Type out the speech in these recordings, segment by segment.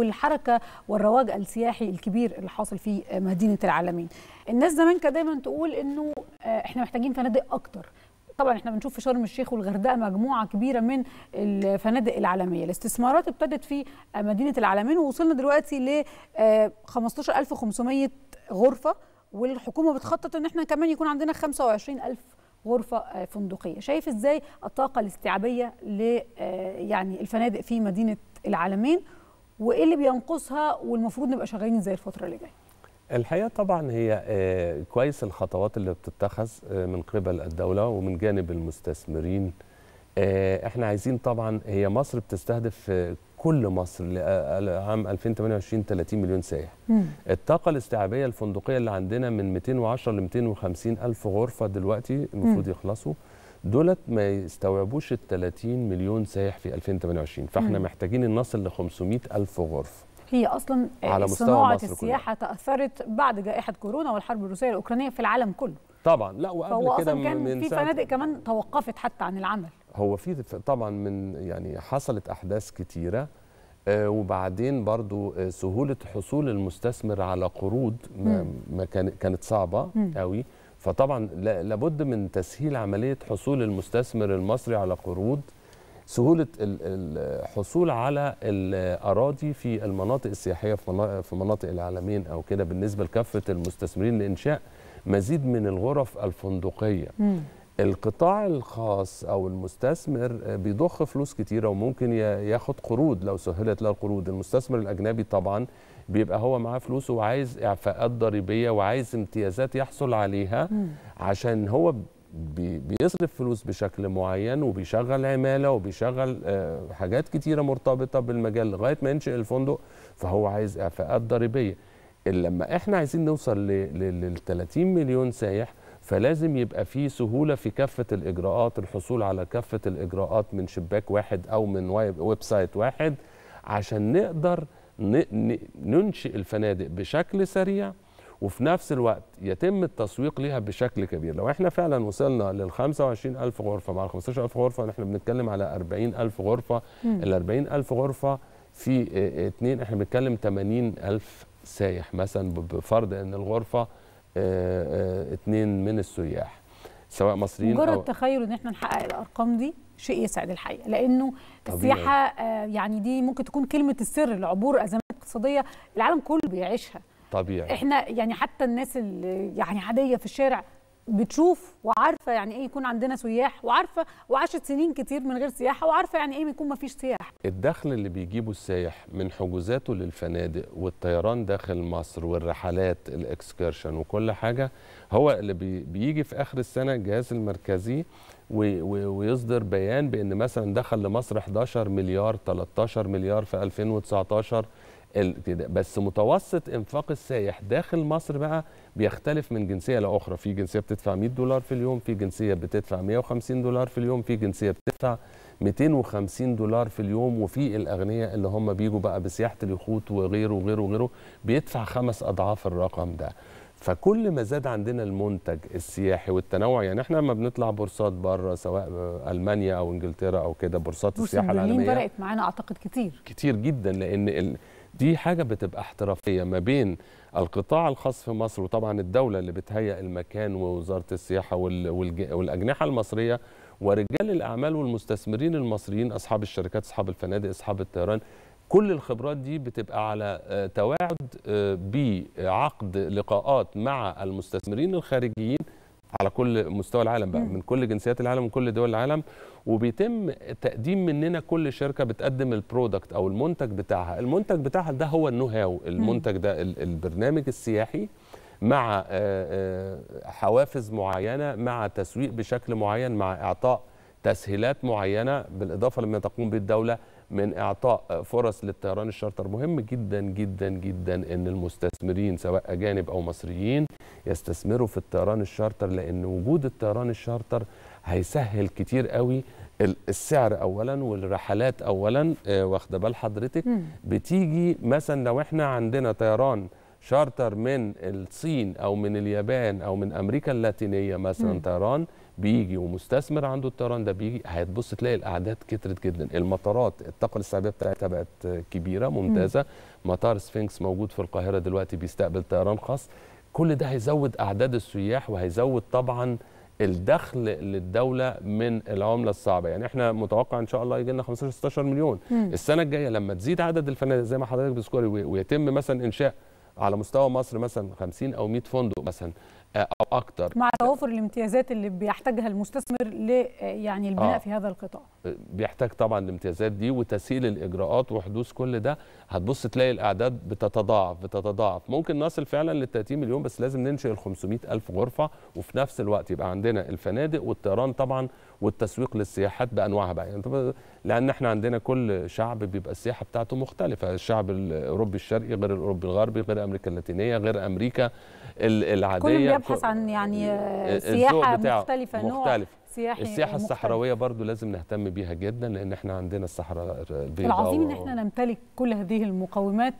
والحركة والرواج السياحي الكبير اللي حاصل في مدينة العالمين الناس زمان كانت دايما تقول انه آه، احنا محتاجين فنادق اكتر طبعا احنا بنشوف في شرم الشيخ والغردقه مجموعه كبيره من الفنادق العالميه الاستثمارات ابتدت في آه، مدينه العالمين ووصلنا دلوقتي ل 15500 آه، غرفه والحكومه بتخطط ان احنا كمان يكون عندنا 25000 غرفة فندقية شايف ازاي الطاقة الاستيعابية ل يعني الفنادق في مدينة العالمين وايه اللي بينقصها والمفروض نبقى شغالين ازاي الفتره اللي جايه الحقيقه طبعا هي آه، كويس الخطوات اللي بتتخذ آه، من قبل الدوله ومن جانب المستثمرين آه، احنا عايزين طبعا هي مصر بتستهدف كل مصر لعام 2028 30 مليون سائح الطاقه الاستيعابيه الفندقيه اللي عندنا من 210 ل 250 الف غرفه دلوقتي المفروض يخلصوا دولت ما يستوعبوش ال 30 مليون سايح في 2028 فاحنا مم. محتاجين نصل ل 500 الف غرفه هي اصلا على مستوى صناعه السياحه كلها. تاثرت بعد جائحه كورونا والحرب الروسيه الاوكرانيه في العالم كله طبعا لا وقبل كده من كان في فنادق كمان توقفت حتى عن العمل هو في طبعا من يعني حصلت احداث كتيره آه وبعدين برضو آه سهوله حصول المستثمر على قروض ما, ما كانت صعبه قوي فطبعا لابد من تسهيل عمليه حصول المستثمر المصري على قروض سهوله الحصول على الاراضي في المناطق السياحيه في مناطق العالمين او كده بالنسبه لكافه المستثمرين لانشاء مزيد من الغرف الفندقيه القطاع الخاص او المستثمر آه، بيضخ فلوس كتيره وممكن ياخد قروض لو سهلت له القروض المستثمر الاجنبي طبعا بيبقى هو معاه فلوسه وعايز اعفاءات ضريبيه وعايز امتيازات يحصل عليها عشان هو بيصرف فلوس بشكل معين وبيشغل عماله وبيشغل آه، حاجات كتيره مرتبطه بالمجال لغايه ما ينشئ الفندق فهو عايز اعفاءات ضريبيه لما احنا عايزين نوصل لل 30 مليون سايح فلازم يبقى في سهوله في كافه الاجراءات الحصول على كافه الاجراءات من شباك واحد او من ويب سايت واحد عشان نقدر ننشئ الفنادق بشكل سريع وفي نفس الوقت يتم التسويق ليها بشكل كبير لو احنا فعلا وصلنا لل 25000 غرفه مع ال 15000 غرفه احنا بنتكلم على 40000 غرفه ال 40000 غرفه في اتنين احنا بنتكلم 80000 سايح مثلا بفرض ان الغرفه اثنين من السياح سواء مصريين مجرد أو تخيل ان احنا نحقق الارقام دي شيء يسعد الحقيقه لانه طبيعي. السياحه آه، يعني دي ممكن تكون كلمه السر لعبور ازمات اقتصاديه العالم كله بيعيشها طبيعي احنا يعني حتى الناس اللي يعني عاديه في الشارع بتشوف وعارفه يعني ايه يكون عندنا سياح وعارفه وعاشت سنين كتير من غير سياحه وعارفه يعني ايه يكون ما فيش سياح الدخل اللي بيجيبه السائح من حجوزاته للفنادق والطيران داخل مصر والرحلات الاكسكيرشن وكل حاجه هو اللي بيجي في اخر السنه الجهاز المركزي ويصدر بيان بان مثلا دخل لمصر 11 مليار 13 مليار في 2019 بس متوسط انفاق السائح داخل مصر بقى بيختلف من جنسيه لاخرى في جنسيه بتدفع 100 دولار في اليوم في جنسيه بتدفع 150 دولار في اليوم في جنسيه بتدفع 250 دولار في اليوم وفي الاغنياء اللي هم بيجوا بقى بسياحه اليخوت وغيره وغيره وغيره بيدفع خمس اضعاف الرقم ده فكل ما زاد عندنا المنتج السياحي والتنوع يعني احنا لما بنطلع بورصات بره سواء المانيا او انجلترا او كده بورصات السياحه العالميه بورصات برلين فرقت معانا اعتقد كتير كتير جدا لان ال... دي حاجه بتبقى احترافيه ما بين القطاع الخاص في مصر وطبعا الدوله اللي بتهيئ المكان ووزاره السياحه والاجنحه المصريه ورجال الاعمال والمستثمرين المصريين اصحاب الشركات اصحاب الفنادق اصحاب الطيران كل الخبرات دي بتبقى على آه، تواعد آه، بعقد لقاءات مع المستثمرين الخارجيين على كل مستوى العالم بقى من كل جنسيات العالم وكل كل دول العالم وبيتم تقديم مننا كل شركه بتقدم البرودكت او المنتج بتاعها المنتج بتاعها ده هو النهاو المنتج ده البرنامج السياحي مع آه، آه، حوافز معينه مع تسويق بشكل معين مع اعطاء تسهيلات معينه بالاضافه لما تقوم به الدوله من اعطاء فرص للطيران الشارتر مهم جدا جدا جدا ان المستثمرين سواء اجانب او مصريين يستثمروا في الطيران الشارتر لان وجود الطيران الشارتر هيسهل كتير قوي السعر اولا والرحلات اولا آه، واخده بال حضرتك بتيجي مثلا لو احنا عندنا طيران شارتر من الصين او من اليابان او من امريكا اللاتينيه مثلا طيران بيجي ومستثمر عنده الطيران ده بيجي هتبص تلاقي الاعداد كترت جدا المطارات الطاقه السحابيه بتاعتها بقت كبيره ممتازه مم. مطار سفنكس موجود في القاهره دلوقتي بيستقبل طيران خاص كل ده هيزود اعداد السياح وهيزود طبعا الدخل للدوله من العمله الصعبه يعني احنا متوقع ان شاء الله يجي لنا 15 16 مليون مم. السنه الجايه لما تزيد عدد الفنادق زي ما حضرتك بتذكري ويتم مثلا انشاء على مستوى مصر مثلا 50 او 100 فندق مثلا آه، اكتر مع توافر الامتيازات اللي بيحتاجها المستثمر ل يعني البناء آه. في هذا القطاع بيحتاج طبعا الامتيازات دي وتسهيل الاجراءات وحدوث كل ده هتبص تلاقي الاعداد بتتضاعف بتتضاعف ممكن نصل فعلا لل 30 مليون بس لازم ننشئ ال 500 الف غرفه وفي نفس الوقت يبقى عندنا الفنادق والطيران طبعا والتسويق للسياحات بانواعها بقى يعني لان احنا عندنا كل شعب بيبقى السياحه بتاعته مختلفه الشعب الاوروبي الشرقي غير الاوروبي الغربي غير امريكا اللاتينيه غير امريكا العاديه كل بيبحث عن يعني آه، سياحه مختلفه, مختلفة. نوع سياحي السياحه مختلف. الصحراويه برضو لازم نهتم بيها جدا لان احنا عندنا الصحراء البيضاء العظيم ان احنا نمتلك كل هذه المقومات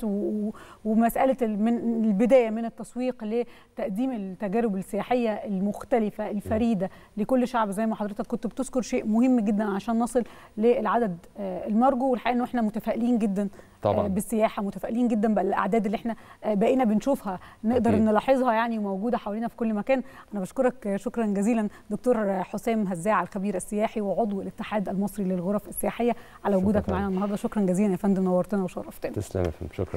ومساله من البدايه من التسويق لتقديم التجارب السياحيه المختلفه الفريده لكل شعب زي ما حضرتك كنت بتذكر شيء مهم جدا عشان نصل للعدد آه، المرجو والحقيقه ان احنا متفائلين جدا طبعا. آه، بالسياحه متفائلين جدا بالاعداد اللي احنا آه، بقينا بنشوفها نقدر أكيد. نلاحظها يعني موجوده حوالينا في كل مكان انا بشكرك شكرا جزيلا دكتور حسام هزاع الخبير السياحي وعضو الاتحاد المصري للغرف السياحيه على وجودك معانا النهارده شكرا جزيلا يا فندم نورتنا وشرفتنا تسلم يا فندم شكرا